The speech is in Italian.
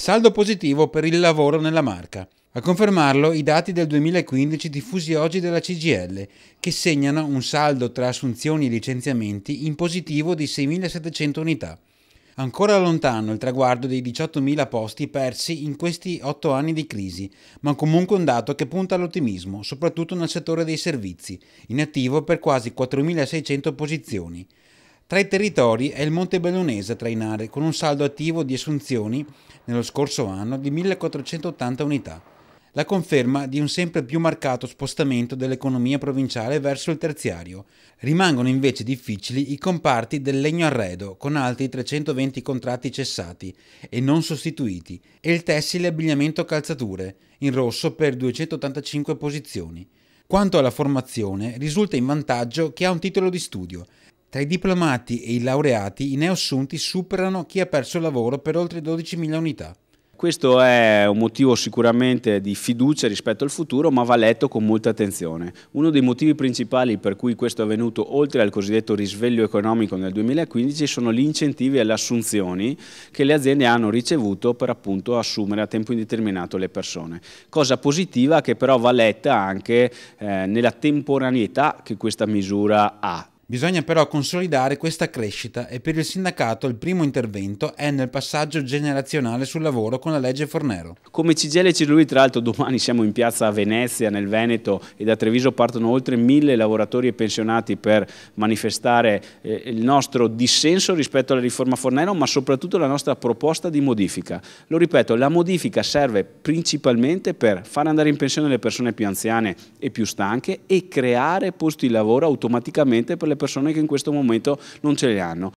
Saldo positivo per il lavoro nella marca. A confermarlo i dati del 2015 diffusi oggi dalla CGL, che segnano un saldo tra assunzioni e licenziamenti in positivo di 6.700 unità. Ancora lontano il traguardo dei 18.000 posti persi in questi otto anni di crisi, ma comunque un dato che punta all'ottimismo, soprattutto nel settore dei servizi, inattivo per quasi 4.600 posizioni. Tra i territori è il Monte Montebellonese a trainare, con un saldo attivo di assunzioni nello scorso anno di 1480 unità. La conferma di un sempre più marcato spostamento dell'economia provinciale verso il terziario. Rimangono invece difficili i comparti del legno arredo, con altri 320 contratti cessati e non sostituiti, e il tessile abbigliamento calzature, in rosso per 285 posizioni. Quanto alla formazione, risulta in vantaggio chi ha un titolo di studio, tra i diplomati e i laureati i neoassunti superano chi ha perso il lavoro per oltre 12.000 unità. Questo è un motivo sicuramente di fiducia rispetto al futuro, ma va letto con molta attenzione. Uno dei motivi principali per cui questo è avvenuto, oltre al cosiddetto risveglio economico nel 2015, sono gli incentivi alle assunzioni che le aziende hanno ricevuto per appunto assumere a tempo indeterminato le persone. Cosa positiva che però va letta anche eh, nella temporaneità che questa misura ha, Bisogna però consolidare questa crescita e per il sindacato il primo intervento è nel passaggio generazionale sul lavoro con la legge Fornero. Come CGL e Cirlui tra l'altro domani siamo in piazza a Venezia nel Veneto e da Treviso partono oltre mille lavoratori e pensionati per manifestare eh, il nostro dissenso rispetto alla riforma Fornero ma soprattutto la nostra proposta di modifica. Lo ripeto, la modifica serve principalmente per far andare in pensione le persone più anziane e più stanche e creare posti di lavoro automaticamente per le persone persone che in questo momento non ce le hanno.